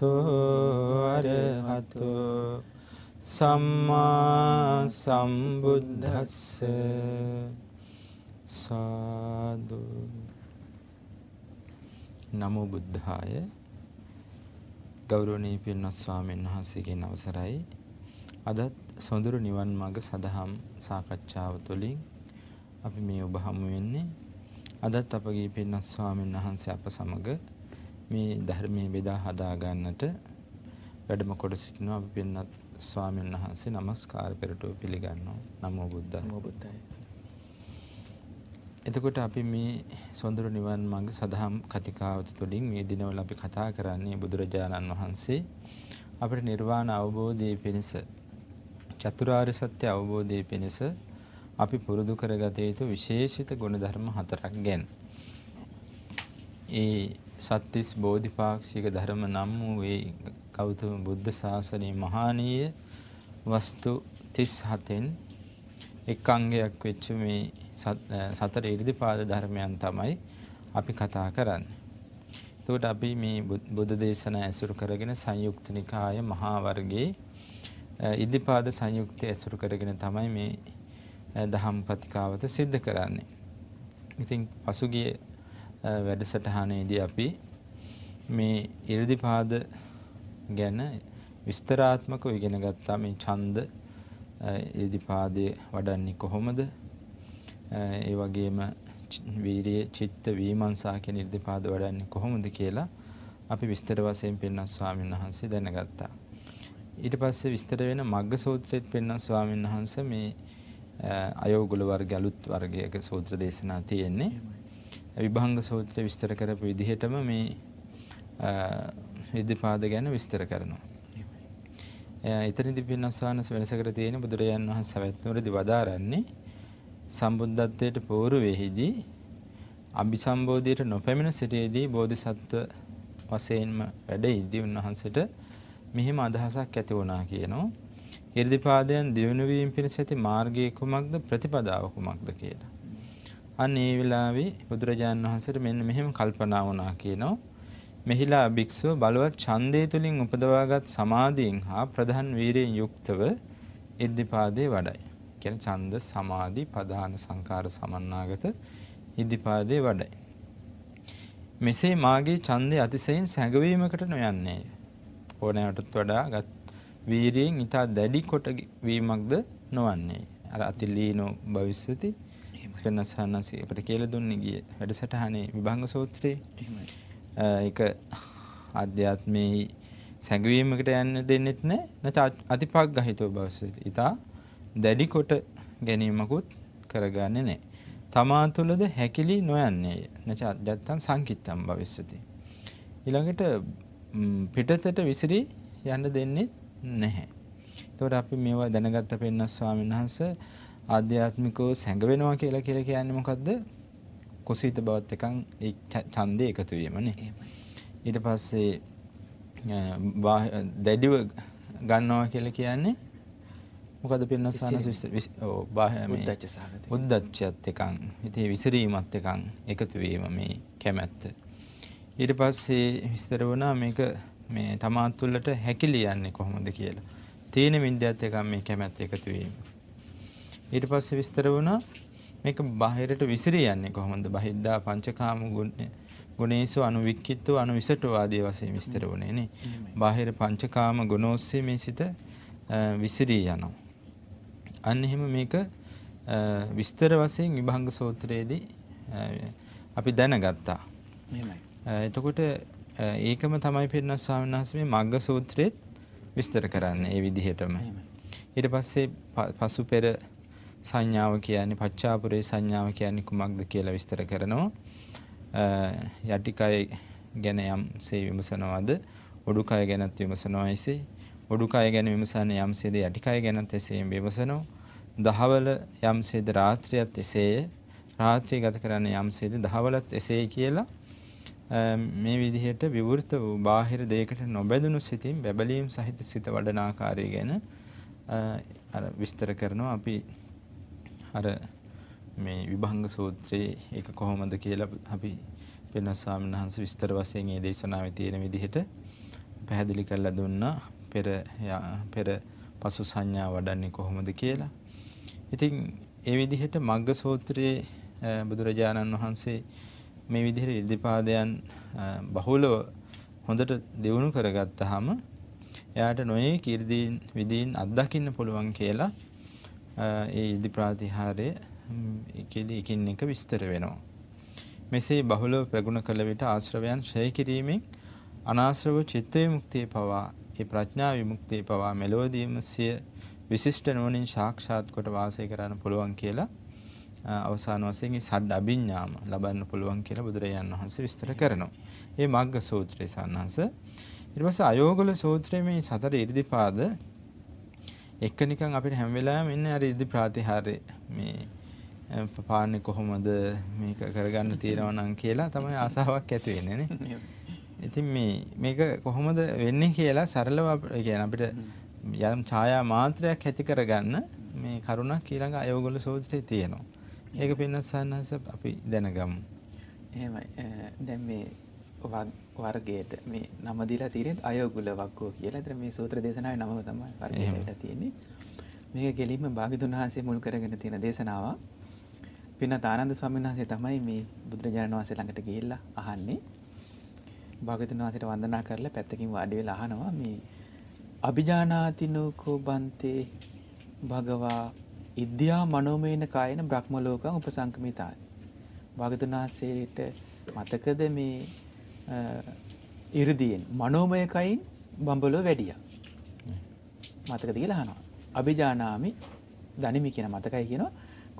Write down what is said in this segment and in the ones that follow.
සම්මා අරහතු සම්මා සම්බුද්දස්ස සාදු නමෝ බුද්ධාය ගෞරවනීය පින්වත් ස්වාමීන් වහන්සේගෙන් අවසරයි අදත් සොඳුරු නිවන් මාර්ග සදහම් සාකච්ඡාව තුළින් අපි මේ ඔබ හමු වෙන්නේ අදත් අපගේ පින්වත් ස්වාමීන් වහන්සේ අප සමග මේ ධර්මයේ බෙදා හදා ගන්නට වැඩම කොට සිටිනවා අපි පින්නත් ස්වාමීන් වහන්සේ নমස්කාර පෙරටුව පිළිගන්නවා නමෝ බුද්ධාය නමෝ බුද්ධාය එතකොට අපි මේ සොඳුරු නිවන් මඟ සදාම් කතිකාවත තුළින් මේ දිනවල අපි කතා කරන්නේ බුදුරජාණන් වහන්සේ අපිට නිර්වාණ අවබෝධයේ පිණිස චතුරාර්ය සත්‍ය අවබෝධයේ පිණිස අපි පුරුදු කරගත යුතු විශේෂිත ගුණධර්ම හතරක් ගැන ඒ සත්තිස් බෝධිපාක්ෂික ධර්ම නම් වූ ඒ ගෞතම බුද්ධ ශාසනයේ මහානීය වස්තු 37න් එක් අංගයක් වෙච්ච මේ සතර ඉරිදිපාද ධර්මයන් තමයි අපි කතා කරන්නේ. එතකොට අපි මේ බුද්ධ දේශනා ඇසුරු කරගෙන සංයුක්ත නිකාය මහා වර්ගයේ ඉදිපාද සංයුක්තය ඇසුරු කරගෙන තමයි මේ දහම් කතිකාවත සිද්ධ කරන්නේ. ඉතින් පසුගිය වැඩසටහනේදී අපි මේ ඉරදිපාද ගැන විස්තරාත්මකව ඉගෙන ගත්තා මේ ඡන්ද ඉරදිපාදයේ වඩන්නේ කොහොමද ඒ වගේම වීරිය චිත්ත වීමංසා කියන ඉරදිපාද වඩන්නේ කොහොමද කියලා අපි විස්තර වශයෙන් පෙන්වන ස්වාමීන් වහන්සේ දැනගත්තා ඊට පස්සේ විස්තර වෙන මග්ග සූත්‍රයේත් පෙන්වන ස්වාමීන් වහන්සේ මේ අයෝගුල වර්ග අලුත් වර්ගයක සූත්‍ර දේශනා තියෙන්නේ විභංග සූත්‍රය විස්තර කරපු විදිහටම මේ විද්ධපාද ගැන විස්තර කරනවා. එතනදි පින්නස්වානස වෙනස කර තියෙන බුදුරජාන් වහන්සේ සවැත්නුවරදී වදාරන්නේ සම්බුද්ධත්වයට පූර්වයේදී අභිසම්බෝධියට නොපැමිණ සිටියේදී බෝධිසත්ව වශයෙන්ම වැඩ ඉදී උන්වහන්සේට මෙහෙම අදහසක් ඇති වුණා කියනවා. irdipaadayan දියුණු වීම පිණිස ඇති මාර්ගයේ කුමක්ද ප්‍රතිපදාව කුමක්ද කියලා. අන්න ඒ වෙලාවේ බුදුරජාණන් වහන්සේට මෙන්න මෙහෙම කල්පනා වුණා කියනවා. මෙහිලා භික්ෂුව බලවත් ඡන්දය තුලින් උපදවාගත් සමාධියෙන් හා ප්‍රධාන වීරයෙන් යුක්තව ඉද්ධිපාදේ වඩයි. කියන්නේ ඡන්ද සමාධි ප්‍රධාන සංකාර සමන්නාගත ඉද්ධිපාදේ වඩයි. මෙසේ මාගේ ඡන්දය අතිශයින් සැඟවීමකට නොයන්නේ. ඕනෑවටත් වඩා ගත් වීරියෙන් ඊට දැඩි කොට වීමක්ද නොවන්නේ. අර අතිලීනෝ භවිස්සති සුපර්ණස් සානන්සි අපට කියලා දුන්නේ ගිය වැඩසටහනේ විභංග සූත්‍රයේ. ඒක අධ්‍යාත්මයේ සැඟවීමකට යන්න දෙන්නෙත් නැහැ. අතිපක් ගහිතෝ බවසෙත්. ඊට දැඩි කොට ගැනීමකුත් කරගන්නේ නැහැ. තමා තුළද හැකිලි නොයන්නේය. නැච අධ්‍යත්තං සංකිට්තම් භවිස්සති. ඊළඟට පිටතට විසිරී යන්න දෙන්නේ නැහැ. එතකොට අපි මේවා දැනගත්ත පෙන්නස් ස්වාමීන් වහන්සේ ආධ්‍යාත්මිකව සැඟවෙනවා කියලා කියලා කියන්නේ මොකද්ද? කුසීත බවත් එකන් ඒ ඡන්දේ එකතු වීමනේ. ඊට පස්සේ දැඩිව ගන්නවා කියලා කියන්නේ මොකද පින්න සානස ඔව් බාහිර මේ උද්දච්චයත් එකන් ඉතින් විසිරීමත් එකන් එකතු වීම මේ කැමැත්ත. ඊට පස්සේ විස්තර වුණා මේක මේ තමා තුළට හැකිලියන්නේ කොහොමද කියලා. තීන වින්දයත් එකන් මේ කැමැත්ත එකතු වීම. ඊට පස්සේ විස්තර වුණා මේක බාහිරට විසිරී යන්නේ කොහොමද බහිද්දා පංචකාම ගුණේසු අනුවික්කිත්තු අනුවිසටෝ ආදී වශයෙන් විස්තර වුණේ නේ. බාහිර පංචකාම ගුණෝස්සේ මේ සිත විසිරී යනවා. අන්න එහෙම මේක විස්තර වශයෙන් විභංග සූත්‍රයේදී අපි දැනගත්තා. එහෙමයි. එතකොට ඒකම තමයි පෙන්වස් ස්වාමීන් වහන්සේ මේ මග්ග සූත්‍රෙත් විස්තර කරන්නේ ඒ විදිහටම. ඊට පස්සේ පසු පෙර සංඥාව කියන්නේ පච්චාපුරේ සංඥාව කියන්නේ කුමක්ද කියලා විස්තර කරනවා. යටිකය ගැන යම්සේ විමසනවාද ඔඩුකය ගැනත් විමසනවා එසේ ඔඩුකය ගැන විමසන යම්සේද යටිකය ගැනත් එසේම විමසනවා. දහවල යම්සේද රාත්‍රියත් එසේය රාත්‍රිය ගත කරන්න යම්සේද දහවලත් එසේ කියලා මේ විදිහට විවෘත වූ බාහිර දෙයකට නොබැඳුණු සිතින් බැබලීම් සහිත සිත වඩනාකාරය ගැන විස්තර කරනවා අපි අර මේ විභංග සූත්‍රයේ ඒක කොහොමද කියලා අපි පෙන්වස් ස්වාමීන් වහන්සේ විස්තර වශයෙන් මේ දේශනාවේ තියෙන විදිහට පැහැදිලි කරලා දුන්නා පෙර පෙර පසු සංඥා වඩන්නේ කොහොමද කියලා. ඉතින් ඒ විදිහට මග්ග සූත්‍රයේ බුදුරජාණන් වහන්සේ මේ විදිහට ඉර්ධිපාදයන් බහුලව හොඳට දියුණු කරගත්තාම එයාට නොයේ කිර්දීන් විදීන් අත්දකින්න පුළුවන් කියලා ඒ ඉදි ප්‍රාතිහාරය එකෙදි එකින් එක විස්තර වෙනවා. මෙසේ බහුලව ප්‍රගුණ කළ විට ආශ්‍රවයන් ක්ෂය කිරීමෙන් අනාශ්‍රව චිත්ත විමුක්තිය පවා ඒ ප්‍රඥා විමුක්තිය පවා මෙලොවදීම සිය විශිෂ්ට නුවණින් සාක්ෂාත් කොට වාසය කරන්න පුළුවන් කියලා අවසාන වශයෙන් සඩ් අභිඥාම ලබන්න පුළුවන් කියලා බුදුරජාන් වහන්සේ විස්තර කරනවා. ඒ මග්ග සූත්‍රය සන්නහස. ඊට පස්සේ අයෝගල සූත්‍රයේ මේ සතර 이르දිපාද එක්ක නිකන් අපිට හැම වෙලාවෙම එන්නේ අර ඉදි ප්‍රතිහාරය මේ පාන්නේ කොහොමද මේක කරගන්න තියෙනවා නම් කියලා තමයි ආසාවක් ඇති වෙන්නේ නේ. ඉතින් මේ මේක කොහොමද වෙන්නේ කියලා සරලව කියන්නේ අපිට යම් ඡායා මාත්‍රයක් ඇති කරගන්න මේ කරුණක් ඊළඟ අයෝගල සෝදිතේ තියෙනවා. ඒක පින්නස්සන්නස අපි දැනගමු. එහෙමයි. දැන් මේ වර්ගයට මේ නම දිලා තිරෙත් අයෝගුල වක්කෝ කියලා තර මේ සූත්‍ර දේශනාව නම තම වර්ගයට තියෙන්නේ මේක කෙලින්ම භාගිතුන් වහන්සේ මුල් කරගෙන තියෙන දේශනාව පින තානන්ද ස්වාමීන් වහන්සේ තමයි මේ බුදුරජාණන් වහන්සේ ළඟට ගිහිල්ලා අහන්නේ භාගිතුන් වහන්සේට වන්දනා කරලා පැත්තකින් වාඩි වෙලා අහනවා මේ අභිජානාතිනෝකෝ බන්තේ භගවා ඉද්‍යා මනෝමේන කායන බ්‍රහ්ම ලෝකං උපසංකමිතාති. භාගතුන් වහන්සේට මතකද මේ ඉරදියෙන් මනෝමයකයින් බඹලෝ වැඩිය මතක දී ලහනවා අභිජානාමි දනිමි කියෙන මතකයි කියෙන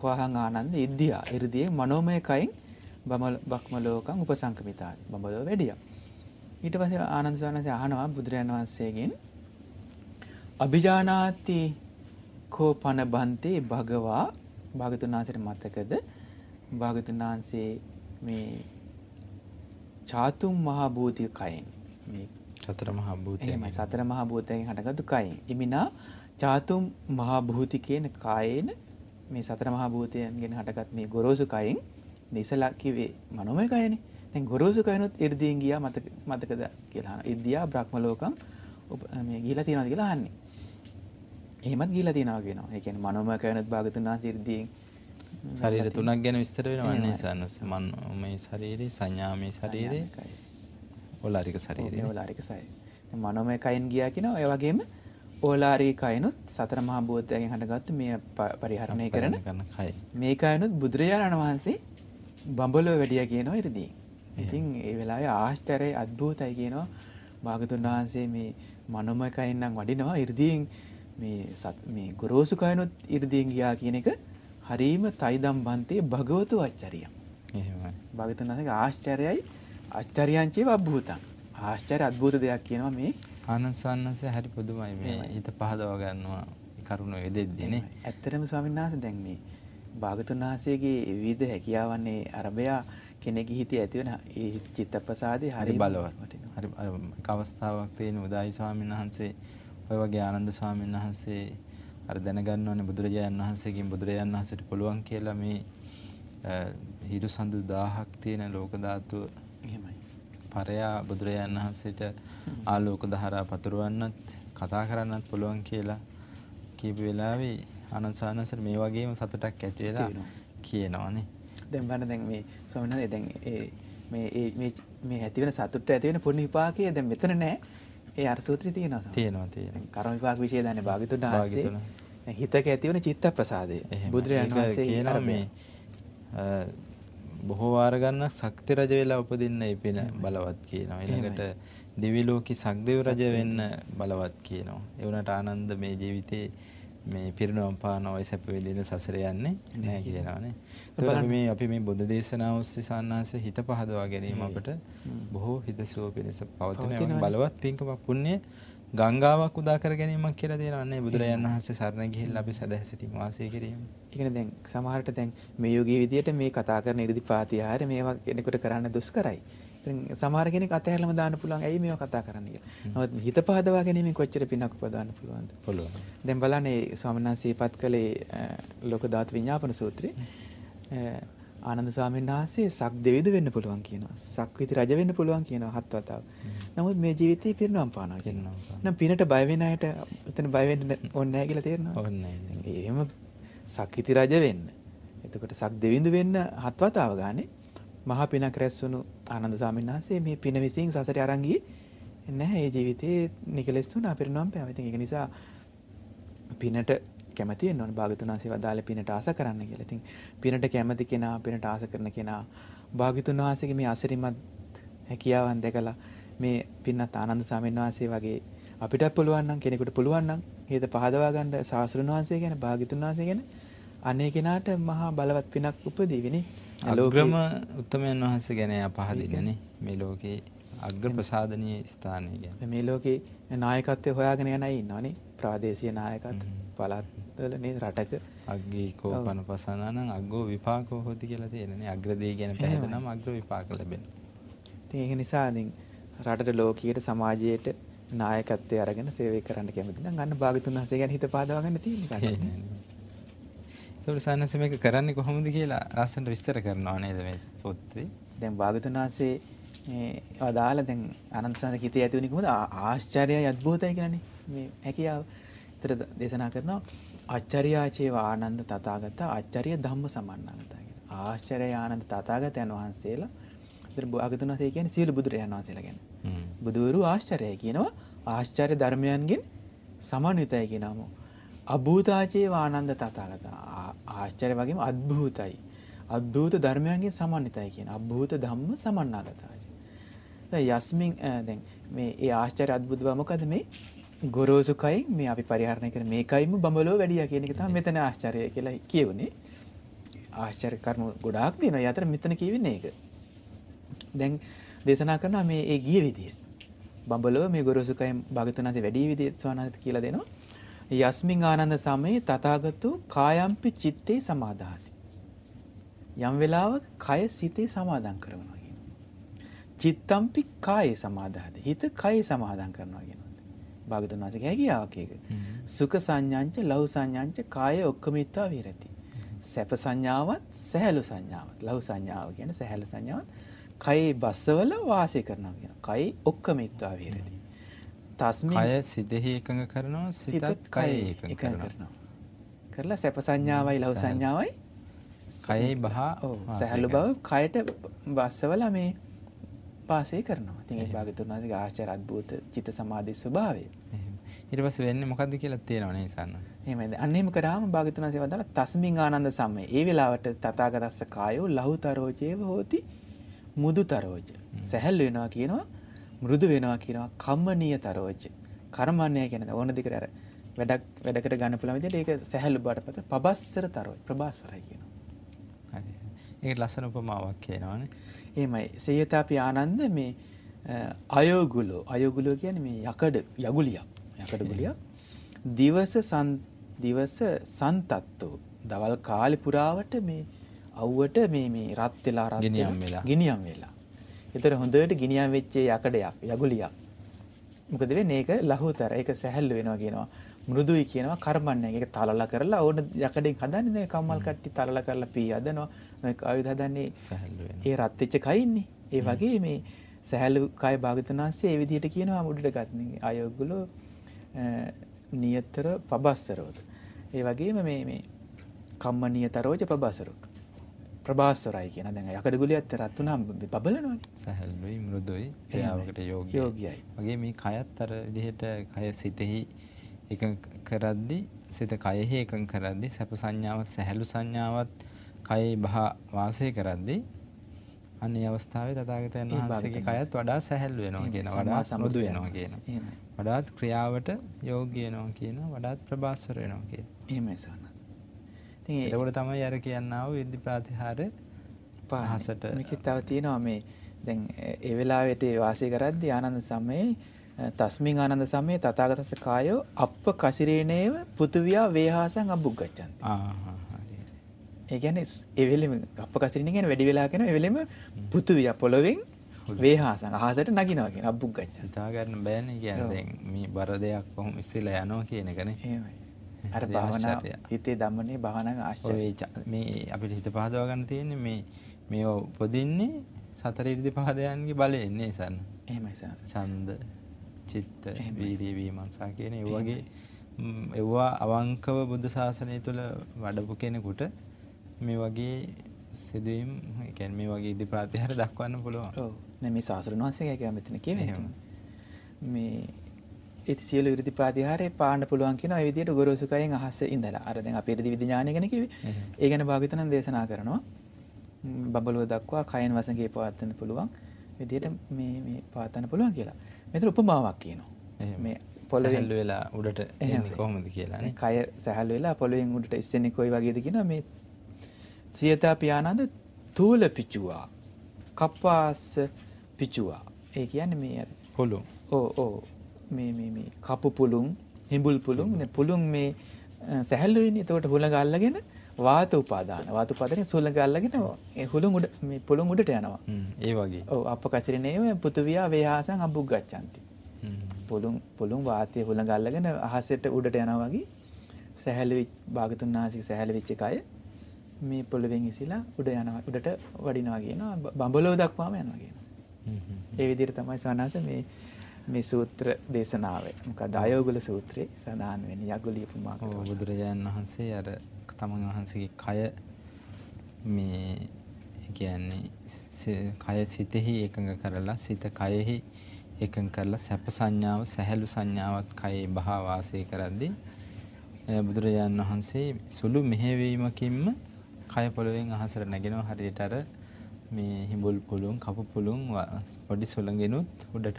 කොහන් ආනන්ද ඉද්‍යයා ඉරදිය මනෝමයකයින් බමල් බක්මලෝකං උපසංකමිතා බඹලෝ වැඩිය ඊට පස ආනන්දවානස අහනවා බුදුරජාන් වහන්සේගෙන් අභිජානාති කෝ පණ බන්තේ භගවා භාගතුන් වහන්සට මතකද භාගතුන් වහන්සේ මේ චාතුම් මහා භූතිය කයෙන් මේ සතර මහා භූතය එහෙමයි සතර මහා භූතයෙන් හටගත්තු කයෙන් ඉමිනා චාතුම් මහා භූති කියන කායේන මේ සතර මහා භූතයන්ගෙන් හටගත් මේ ගොරෝසු කයෙන් ඉසලා කිව්වේ මනෝමය කයනේ දැන් ගොරෝසු කයනොත් ඉර්ධියෙන් ගියා මතක මතකද කියලා අහන ඉර්ධියා බ්‍රහ්ම ලෝකම් මේ ගිහිලා තියනවාද කියලා අහන්නේ එහෙමත් ගිහිලා තියනවා කියනවා ඒ කියන්නේ මනෝමය කයනොත් භාගතුන් වහන්සේ ඉර්ධියෙන් ශරීර තුනක් ගැන විස්තර වෙනවා නේ සන්නස මන් මේ ශරීරේ සංඥා මේ ශරීරේ ඕලාරික ශරීරේ ඕලාරික සය මනෝමය කයෙන් ගියා කියන ඔය වගේම ඕලාරී කයනුත් සතර මහා භූතයෙන් හටගත්තු මේ පරිහරණය කරන කය මේ කයනුත් බුදුරජාණන් වහන්සේ බඹලෝ වැඩිය කියනවා ඉරදී ඉතින් ඒ වෙලාවේ ආශ්චර්යයි අද්භූතයි කියනවා භාගතුන් වහන්සේ මේ මනෝමය කයෙන් නම් වඩිනවා ඉරදීන් මේ සත් මේ ගොරෝසු කයනුත් ඉරදීන් ගියා කියන එක හරීම තයිදම් බන්තේ භගවතු අච්චරියම් භගතනසක ආශ්චරයයි අච්චරියංචේ වබ්භූතන් ආශ්චරය අත්භූත දෙයක් කියනවා මේ ආනස්වන්නස හරි පුදුමයි මේ හිත පහදව ගන්නවා කරුණු වෙදෙද්දින ඇත්තරම ස්වාමීන් වහස දැන් මේ භාගතුන් වහසේගේ විධ හැකියාවන්නේ අරභයා කෙනෙකි හිතේ ඇතිවන ඒ චිත්ත ප්‍රසාදය හරි බලවට හරි අවස්ථාවක් තියෙන උදායි ස්වාමීන් වහන්සේ ඔය වගේ ආනන්ද ස්වාමීන් වහන්සේ අර දැනගන්න ඕනේ බුදුරජාණන් වහන්සේගෙන් බුදුරජාණන් වහන්සේට පුළුවන් කියලා මේ හිරු සඳු 1000ක් තියෙන ලෝක ධාතුව එහෙමයි. පරයා බුදුරජාණන් වහන්සේට ආලෝක ධාරා පතුරවන්නත් කතා කරන්නත් පුළුවන් කියලා කියපු වෙලාවේ ආනන්දසානසර මේ වගේම සතුටක් ඇති වෙලා කියනවානේ. දැන් බලන්න දැන් මේ ස්වාමීන් වහන්සේ දැන් ඒ මේ මේ මේ ඇති වෙන සතුට ඇති වෙන පුණ්‍ය විපාකය දැන් මෙතන නෑ. ඒ අර සූත්‍රය තියෙනවා. තියෙනවා තියෙනවා. කර්ම විපාක વિશે දන්නේ භාග්‍යතුන් වහන්සේ. හිතක ඇතිවන චිත්ත ප්‍රසාදය බුදුරජාණන් වහන්සේ කියනවා මේ බොහෝ වාර ගන්න ශක්ති රජ වෙලා උපදින්න ඒ පින බලවත් කියනවා ඊළඟට දිවි ලෝකේ සක්දේව රජ වෙන්න බලවත් කියනවා ඒ වුණාට ආනන්ද මේ ජීවිතේ මේ පිරිනවම් පානවයි සැප විඳින සසර යන්නේ නැහැ කියලානේ. බලන්න මේ අපි මේ බුද්ධ දේශනාව ඔස්සේ සාන්නාස හිත පහදවා ගැනීම අපට බොහෝ හිතසුව පිණිස පවතින බලවත් පින්කමක් පුණ්‍ය ගංගාවක් උදාකර ගැනීමක් කියලා තියෙනවන්නේ බුදුරජාණන් වහන්සේ සරණ ගිහිල්ලා අපි සදහැසිතින් වාසය කිරීම. ඉගෙන දැන් සමහරට දැන් මේ යෝගී විදියට මේ කතා කරන ඉරිදිපාතිහාර මේවා කෙනෙකුට කරන්න දුෂ්කරයි. ඉතින් සමහර කෙනෙක් අතහැරලම දාන්න පුළුවන්. ඇයි මේවා කතා කරන්න කියලා. නමුත් හිත පහදවා ගැනීමෙන් කොච්චර පිනක් උපදවන්න පුළුවන්ද? පුළුවන්. දැන් බලන්න මේ ස්වාමීන් වහන්සේපත් කළේ ලෝක ධාතු විඤ්ඤාපන සූත්‍රය. ආනන්ද සාමෙන් වහන්සේ සක් දෙවිද වෙන්න පුළුවන් කියනවා. සක් විති රජ වෙන්න පුළුවන් කියනවා හත් වතාව. නමුත් මේ ජීවිතේ පිරිනවම් පානවා කියනවා. නම් පිනට බය වෙන අයට එතන බය වෙන්න ඕනේ නැහැ කියලා තේරෙනවා. ඕනේ නැහැ. එහෙම සක්විති රජ වෙන්න. එතකොට සක් දෙවිඳු වෙන්න හත් වතාව ගානේ මහා පිනක් රැස් වුණු ආනන්ද සාමෙන් වහන්සේ මේ පින විසින් සසරේ අරන් ගියේ නැහැ. ඒ ජීවිතේ නිකලෙස් වුණා පිරිනවම් පෑවා. ඉතින් ඒක නිසා පිනට කැමති වෙන්න ඕනේ භාග්‍යතුන් වහන්සේ වදාළ පිනට ආස කරන්න කියලා. ඉතින් පිනට කැමති කෙනා පිනට ආස කරන කෙනා භාග්‍යතුන් වහන්සේගේ මේ අසිරිමත් හැකියාවන් දැකලා මේ පින්නත් ආනන්ද සාමීන් වහන්සේ වගේ අපිට පුළුවන් නම් කෙනෙකුට පුළුවන් නම් හේත පහදවා ගන්න සාසුරුන් වහන්සේ ගැන භාග්‍යතුන් වහන්සේ ගැන අනේ කෙනාට මහා බලවත් පිනක් උපදීවිනේ. අග්‍රම උත්තමයන් වහන්සේ ගැන අපහදිගනේ මේ ලෝකේ අග්‍ර ප්‍රසාධනීය ස්ථානය ගැන. මේ ලෝකේ නායකත්වය හොයාගෙන යනයි ඉන්නවනේ. ප්‍රාදේශීය නායකත් පළාත් වල නේද රටක අග්ගීකෝ පනපසනානං අග්ගෝ විපාකෝ හොති කියලා තියෙනනේ අග්‍රදී ගැන පැහැදෙනම අග්‍ර විපාක ලැබෙනවා. ඉතින් ඒක නිසා ඉතින් රටට ලෝකීයට සමාජයට නායකත්වයේ අරගෙන සේවය කරන්න කැමති නම් අන්න භාගතුන් හසේ ගැන හිත පාදවා ගන්න තියෙන එක. ඒතකොට සානස මේක කරන්නේ කොහොමද කියලා ලස්සනට විස්තර කරනවා නේද මේ පොත්‍රේ. දැන් භාගතුන් හසේ මේ අදාළ දැන් අනන්ත සානස හිතේ ඇති වුණේ කොහොමද ආශ්චර්යයි අද්භූතයි කියලානේ මේ හැකියාව. විස්තර දේශනා කරනවා අච්චරියාචේව ආනන්ද තථාගත අච්චරිය ධම්ම සමන්නාගතා කියලා. ආශ්චර්ය ආනන්ද තථාගතයන් වහන්සේලා ඉතින් බුදුන් වහන්සේ කියන්නේ සියලු බුදුරයන් වහන්සේලා ගැන. බුදුවරු ආශ්චර්යයි කියනවා ආශ්චර්ය ධර්මයන්ගෙන් සමන්විතයි කියනම. අභූතාචේව ආනන්ද තථාගතා ආශ්චර්ය වගේම අද්භූතයි. අද්භූත ධර්මයන්ගෙන් සමන්විතයි කියන අභූත ධම්ම සමන්නාගතාච. දැන් යස්මින් දැන් මේ ඒ ආශ්චර්ය අද්භූත බව මොකද මේ ගොරෝසුකයි මේ අපි පරිහරණය කරන මේකයිම බඹලෝ වැඩිය කියන එක තමයි මෙතන ආශ්චර්යය කියලා කියුනේ. ආශ්චර්ය කර්ම ගොඩාක් දෙනවා. යතර මෙතන කියවෙන්නේ ඒක. දැන් දේශනා කරනවා මේ ඒ ගිය විදිය. බඹලෝ මේ ගොරෝසුකයි භාගතුනාසේ වැඩි විදිය සවනාත් කියලා දෙනවා. යස්මින් ආනන්ද සමේ තථාගතු කායම්පි චිත්තේ සමාදාති. යම් වෙලාවක කය සිතේ සමාදන් කරනවා කියන. චිත්තම්පි කායේ සමාදාති. හිත කයේ සමාදන් කරනවා කියන. භාගතුන් වහන්සේ කියකි ආකේක. සුඛ සංඥාංච ලෞ සංඥාංච කාය ඔක්කමිත්තා විරති. සැප සංඥාවත් සැහැළු සංඥාවත් ලෞ සංඥාව කියන සැහැළු සංඥාවත් කයේ බස්සවල වාසය කරනවා කියන. කයි ඔක්කමිත්තා විරති. තස්මි කය සිතෙහි එකඟ කරනවා සිතත් කය එකඟ කරනවා. කරලා සැප සංඥාවයි ලෞ සංඥාවයි කයේ බහ සැහැළු බව කයට බස්සවල මේ පාසය කරනවා තින් භාගතුන්වාසක ආශ්චර අද්භූත චිත සමාධි ස්වභාවය ඉරපස වෙන්න මොකක්ද කියලා තියෙනවන නිසන්න එමද අන්නෙම කරාම භාගතුනාසේ වදාල තස්මින් ආනන්ද සම්මය ඒ වෙලාවට තතාගතස්ස කායෝ ලහු තරෝජයව හෝති මුදු තරෝජ සැහැල් වෙනවා කියනවා මෘදු වෙනවා කියනවා කම්මනීය තරෝජ කර්මන්නය ගැන ඕන දෙකට අර වැඩක් වැඩකට ගන්න පුළුවන් විදිහට ඒක සැහැල්ලු බවට පත් ප්‍රබස්සර තරොයි ප්‍රබස්සරයි කියනවා. හරි. ඒකට ලස්සන උපමාවක් කියනවානේ. එමයි සේතාපි ආනන්ද මේ අයෝගුලෝ අයෝගුලෝ කියන මේ යකඩ යගුලියක් යකඩ ගුලියක් දිවස දිවස සන්තත්වෝ දවල් කාලි පුරාවට මේ අව්වට මේ මේ රත් වෙලා රත් ගිනියම් වෙලා ගිනියම් වෙලා. ඒතර හොඳට ගිනියම් වෙච්ච යකඩයක් යගුලියක්. මොකද වෙන්නේ? ඒක ලහුතර. ඒක සැහැල්ලු වෙනවා කියනවා. මෘදුයි කියනවා කර්මන්නේ. ඒක තලලා කරලා ඕන යකඩෙන් හදන්නේ දැන් කම්මල් කට්ටි තලලා කරලා පී හදනවා. මේ ආයුධ හදන්නේ සහැල්ලු වෙනවා. ඒ රත් වෙච්ච කයින්නේ. ඒ වගේ මේ සහැල්ලු කය භාගතුනාස්සේ ඒ විදිහට කියනවා මුඩට ගන්න. අයෝගුලෝ නියතර පබස්සරවද. ඒ වගේම මේ මේ කම්ම නියතරෝජ පබස්සරොක්. ප්‍රභාස්වරයි කියන දැන් යකඩ ගුලියත් රත් වුණාම බබලනවනේ සැහැල්ලුයි මෘදුයි ක්‍රියාවකට යෝගී යෝගියයි වගේ මේ කයත් අර විදිහට කය සිතෙහි එකඟ කරද්දි සිත කයෙහි එකඟ කරද්දි සැප සංඥාව සැහැළු සංඥාවත් කයෙහි බහ වාසය කරද්දි අන්නේ අවස්ථාවේ තථාගතයන් වහන්සේගේ කයත් වඩා සැහැල්ලු වෙනවා කියන වඩා සමෘදු වෙනවා කියන වඩාත් ක්‍රියාවට යෝග්‍ය වෙනවා කියන වඩාත් ප්‍රබාස්වර වෙනවා කියන. එහෙමයි සවනස්. ඉතින් ඒකවල තමයි අර කියන්නාව විද්ධි ප්‍රතිහාර පහසට මේකේ තව තියෙනවා මේ දැන් ඒ වෙලාවට වාසය කරද්දී ආනන්ද සමයේ තස්මින් ආනන්ද සමය තතාගතස කායෝ අප කසිරේනේව පුතුවයා වේහාසන් අම්බුක්ගච්චන් ඒගැන එවෙලම අප කසිරණ ගැන වැඩි වෙලාගෙන එවෙලම පුතුවිය පොළොවෙන් වේහාසන් අහසට නගිනවාගෙන අබ්බුක් ගච්චන් තාගන්න බෑන කියැ මේ බර දෙයක් කොහොම ඉස්සල යනෝ කියන කන අර භාවනා හිතේ දම්මනේ භානක ආශ්ච මේ අපිට හිත පාදවාගන්න තියෙන මේ මේ පොදින්නේ සතර ඉරිදි පහදයන්ගේ බලය එන්නේ සන්න එහෙමයි සන්ද චිත්ත වීරිය වීමංසා කියන ඒ වගේ එවවා අවංකව බුද්ධ ශාසනය තුළ වඩපු කෙනෙකුට මේ වගේ සිදුවීම් කැන් මේ වගේ ඉදි ප්‍රාතිහාර දක්වන්න පුළුවන්. ඔව්. දැන් මේ සාසරණ වහන්සේගේ කියන මෙතන කියන්නේ මේ ඒත් සියලු ඉරිදි ප්‍රාතිහාරය පාන්න පුළුවන් කියන ඒ විදිහට ගොරෝසුකයෙන් අහස ඉඳලා. අර දැන් අපේ ඉරිදි විද්‍යාඥය ගැන කිව්වේ. ඒ ගැන භාවිතනම් දේශනා කරනවා. බබලුව දක්වා කයන් වශයෙන් පවත්වන්න පුළුවන් විදිහට මේ මේ පවත්වන්න පුළුවන් කියලා. මෙතර උපමාවක් කියනවා මේ පොළහල්ල වෙලා උඩට කොහොමද කියලා කය සැහල් වෙලා පොළුවෙන් උඩට ඉස්සෙන්නේ කොයි වගේද කියෙන මේ සියතා පියානන්ද තූල පිච්චුවා කප්පාස පිච්චුවා ඒ කියන්න මේ පොළු ඕ ඕ මේ කපු පුළුම් හිඹුල් පුළුම් පුළුම් මේ සැහැල්ලුවෙන් එතවට හොළ ගල්ලගෙන වාත උපාදාන වාත උපාදානයේ සුළඟ අල්ලගෙන ඒ හුළු මුඩ මේ පොළොන් උඩට යනවා. ඒ වගේ. ඔව් අප කසිරණේ පෘථුවියා වේහාසං අඹුක් ගච්ඡanti. පොළොන් පොළොන් වාතයේ හුළඟ අල්ලගෙන අහසට උඩට යනවා වගේ සැහැළු භාගතුන් වහන්සේ සැහැළු වෙච්ච එකය මේ පොළොවෙන් ඉසිලා උඩ යනවා උඩට වඩිනවා කියනවා බඹලෝ දක්වාම යනවා කියනවා. ඒ විදිහට තමයි සවනාස මේ මේ සූත්‍ර දේශනාව මොක දයෝගුල සූත්‍රයේ සඳහන් වෙන යගුලියපු මාකට බුදුරජාණන් වහන්සේ අර සමහරක් තමන් වහන්සේගේ කය මේ කියන්නේ කය සිතෙහි එකඟ කරලා සිත කයෙහි එකඟ කරලා සැප සංඥාව සැහැළු සංඥාවත් කයේ භාවාසය කරද්දී බුදුරජාන් වහන්සේ සුළු මෙහෙවීමකින්ම කය පොළවෙන් අහසට නැගෙනවා හරියට අර මේ හිඹුල් පුළුන් කපු පුළුන් පොඩි සොළඟෙනුත් උඩට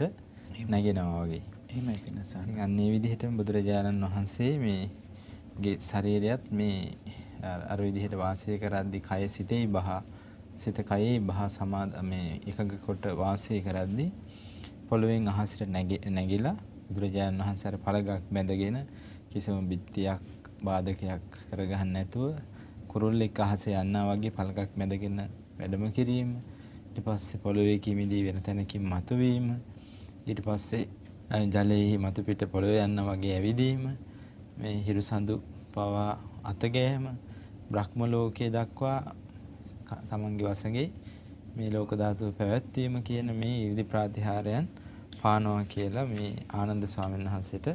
නැගෙනවා වගේ. එහෙමයි වෙනස. අන්න ඒ විදිහටම බුදුරජාණන් වහන්සේ මේ ගේ ශරීරයත් මේ අර විදිහට වාසය කරද්දි කය සිතේ බහ සිත කයේ බහ සමාද මේ එකඟ කොට වාසය කරද්දි පොළවෙන් අහසට නැගිලා බුදුරජාණන් වහන්සේ අර පළගක් බැඳගෙන කිසිම බිත්තියක් බාධකයක් කරගන්න නැතුව කුරුල්ලෙක් අහස යන්නා වගේ පළගක් බැඳගෙන වැඩම කිරීම ඊට පස්සේ පොළවේ කිමිදී වෙන තැනකින් මතුවීම ඊට පස්සේ ජලයේ මතු පිට පොළවේ යන්නා වගේ ඇවිදීම මේ හිරුසඳු පවා අතගෑම බ්‍රහ්ම ලෝකයේ දක්වා තමන්ගේ වසඟේ මේ ලෝක ධාතුව පැවැත්වීම කියන මේ ඉරිදි ප්‍රාතිහාරයන් පානවා කියලා මේ ආනන්ද ස්වාමීන් වහන්සේට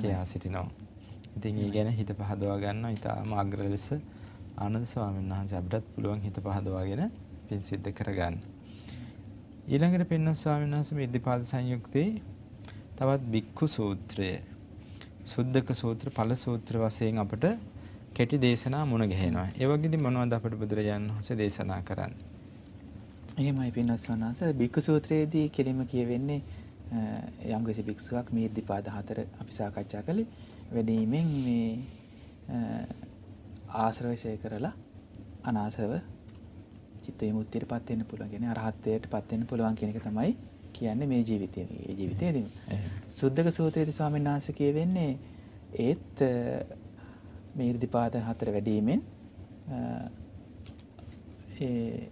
කියා සිටිනවා. ඉතින් ඒ ගැන හිත පහදවා ගන්න ඉතාම අග්‍ර ලෙස ආනන්ද ස්වාමීන් වහන්සේ අපිටත් පුළුවන් හිත පහදවාගෙන පින් සිද්ධ කරගන්න. ඊළඟට පින්න ස්වාමීන් වහන්සේ මේ ඉද්ධිපාද සංයුක්තේ තවත් බික්ඛු සූත්‍රය සුද්දක සූත්‍ර ඵල සූත්‍ර වශයෙන් අපට කෙටි දේශනා මුණ ගැහෙනවා. ඒ වගේදී මොනවද අපට බුදුරජාණන් වහන්සේ දේශනා කරන්නේ? එහෙමයි පින්වත් සෝනාස බික්කු සූත්‍රයේදී කෙලිම කියවෙන්නේ යම්කිසි භික්ෂුවක් මීර්දිපාද හතර අපි සාකච්ඡා කළේ වැඩීමෙන් මේ ආශ්‍රවශය කරලා අනාසව චිත්ත විමුක්තියටපත් වෙන්න පුළුවන් කියන්නේ අරහත්ත්වයටපත් වෙන්න පුළුවන් කියන එක තමයි කියන්නේ මේ ජීවිතය මේ ජීවිතයේදී සුද්දක සූත්‍රයේදී ස්වාමීන් වහන්සේ කියවෙන්නේ ඒත් මේ 이르දිපාත හතර වැඩිමෙන් ඒ